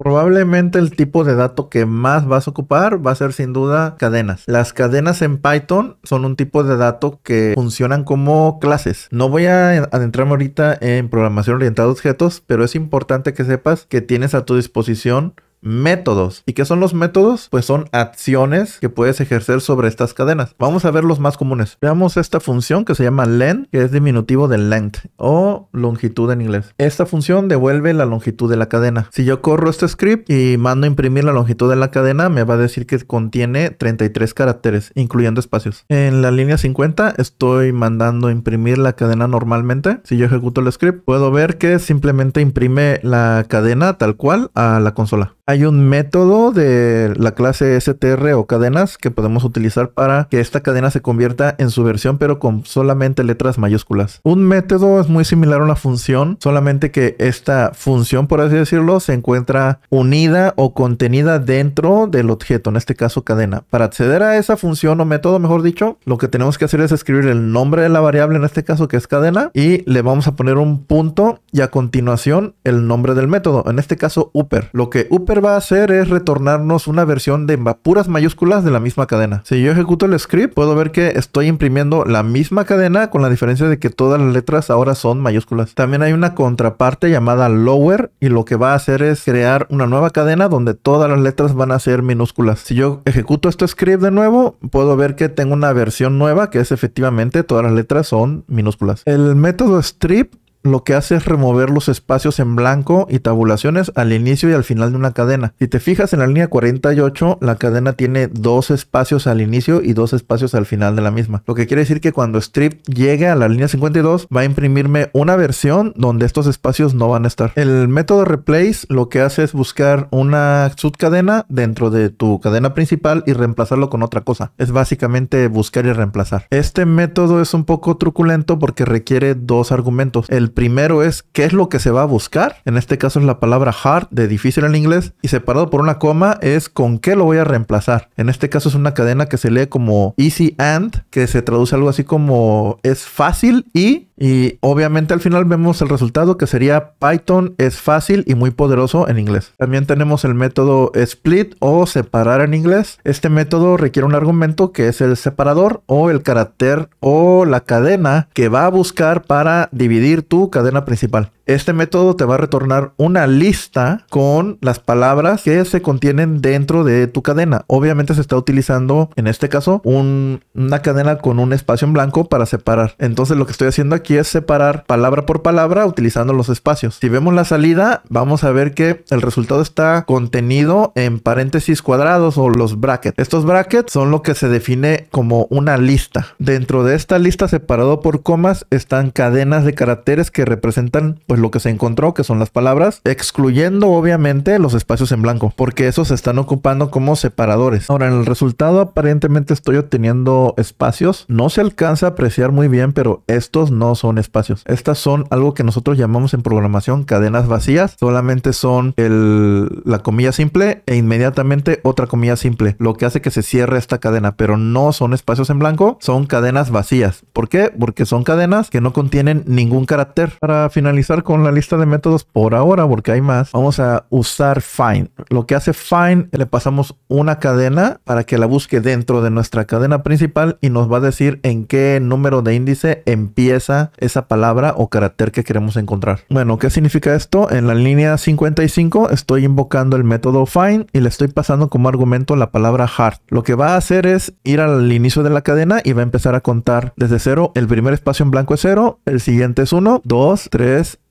Probablemente el tipo de dato que más vas a ocupar va a ser sin duda cadenas. Las cadenas en Python son un tipo de dato que funcionan como clases. No voy a adentrarme ahorita en programación orientada a objetos, pero es importante que sepas que tienes a tu disposición métodos. ¿Y qué son los métodos? Pues son acciones que puedes ejercer sobre estas cadenas. Vamos a ver los más comunes. Veamos esta función que se llama len, que es diminutivo de length o longitud en inglés. Esta función devuelve la longitud de la cadena. Si yo corro este script y mando a imprimir la longitud de la cadena, me va a decir que contiene 33 caracteres, incluyendo espacios. En la línea 50 estoy mandando imprimir la cadena normalmente. Si yo ejecuto el script, puedo ver que simplemente imprime la cadena tal cual a la consola hay un método de la clase STR o cadenas que podemos utilizar para que esta cadena se convierta en su versión pero con solamente letras mayúsculas. Un método es muy similar a una función, solamente que esta función, por así decirlo, se encuentra unida o contenida dentro del objeto, en este caso cadena. Para acceder a esa función o método, mejor dicho, lo que tenemos que hacer es escribir el nombre de la variable, en este caso que es cadena, y le vamos a poner un punto y a continuación el nombre del método, en este caso upper. Lo que upper va a hacer es retornarnos una versión de puras mayúsculas de la misma cadena. Si yo ejecuto el script, puedo ver que estoy imprimiendo la misma cadena con la diferencia de que todas las letras ahora son mayúsculas. También hay una contraparte llamada lower y lo que va a hacer es crear una nueva cadena donde todas las letras van a ser minúsculas. Si yo ejecuto este script de nuevo, puedo ver que tengo una versión nueva que es efectivamente todas las letras son minúsculas. El método strip lo que hace es remover los espacios en blanco y tabulaciones al inicio y al final de una cadena. Si te fijas en la línea 48, la cadena tiene dos espacios al inicio y dos espacios al final de la misma. Lo que quiere decir que cuando Strip llegue a la línea 52, va a imprimirme una versión donde estos espacios no van a estar. El método replace lo que hace es buscar una subcadena dentro de tu cadena principal y reemplazarlo con otra cosa. Es básicamente buscar y reemplazar. Este método es un poco truculento porque requiere dos argumentos. El el primero es qué es lo que se va a buscar. En este caso es la palabra hard de difícil en inglés y separado por una coma es con qué lo voy a reemplazar. En este caso es una cadena que se lee como easy and, que se traduce algo así como es fácil y y obviamente al final vemos el resultado que sería Python es fácil y muy poderoso en inglés. También tenemos el método split o separar en inglés. Este método requiere un argumento que es el separador o el carácter o la cadena que va a buscar para dividir tu cadena principal. Este método te va a retornar una lista con las palabras que se contienen dentro de tu cadena. Obviamente se está utilizando en este caso una cadena con un espacio en blanco para separar. Entonces lo que estoy haciendo aquí es separar palabra por palabra utilizando los espacios. Si vemos la salida, vamos a ver que el resultado está contenido en paréntesis cuadrados o los brackets. Estos brackets son lo que se define como una lista. Dentro de esta lista separado por comas están cadenas de caracteres que representan pues lo que se encontró, que son las palabras, excluyendo obviamente los espacios en blanco, porque esos se están ocupando como separadores. Ahora, en el resultado aparentemente estoy obteniendo espacios. No se alcanza a apreciar muy bien, pero estos no son espacios. Estas son algo que nosotros llamamos en programación cadenas vacías. Solamente son el, la comilla simple e inmediatamente otra comilla simple, lo que hace que se cierre esta cadena, pero no son espacios en blanco, son cadenas vacías. ¿Por qué? Porque son cadenas que no contienen ningún carácter. Para finalizar, con la lista de métodos por ahora porque hay más. Vamos a usar find. Lo que hace find, le pasamos una cadena para que la busque dentro de nuestra cadena principal y nos va a decir en qué número de índice empieza esa palabra o carácter que queremos encontrar. Bueno, ¿qué significa esto? En la línea 55 estoy invocando el método find y le estoy pasando como argumento la palabra hard. Lo que va a hacer es ir al inicio de la cadena y va a empezar a contar desde cero. El primer espacio en blanco es cero, el siguiente es 1, 2, 3,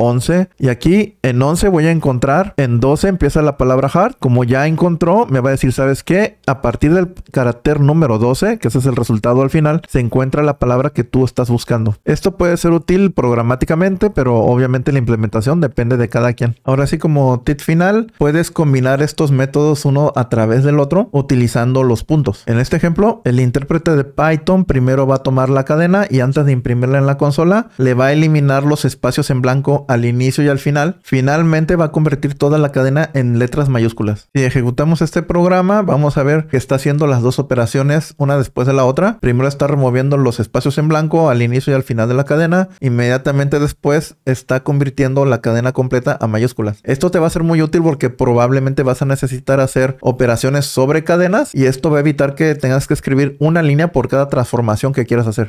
11. Y aquí en 11 voy a encontrar, en 12 empieza la palabra hard. Como ya encontró, me va a decir, ¿sabes qué? A partir del carácter número 12, que ese es el resultado al final, se encuentra la palabra que tú estás buscando. Esto puede ser útil programáticamente, pero obviamente la implementación depende de cada quien. Ahora sí, como tip final, puedes combinar estos métodos uno a través del otro utilizando los puntos. En este ejemplo, el intérprete de Python primero va a tomar la cadena y antes de imprimirla en la consola, le va a eliminar los espacios en blanco al inicio y al final, finalmente va a convertir toda la cadena en letras mayúsculas. Si ejecutamos este programa, vamos a ver que está haciendo las dos operaciones una después de la otra. Primero está removiendo los espacios en blanco al inicio y al final de la cadena. Inmediatamente después está convirtiendo la cadena completa a mayúsculas. Esto te va a ser muy útil porque probablemente vas a necesitar hacer operaciones sobre cadenas y esto va a evitar que tengas que escribir una línea por cada transformación que quieras hacer.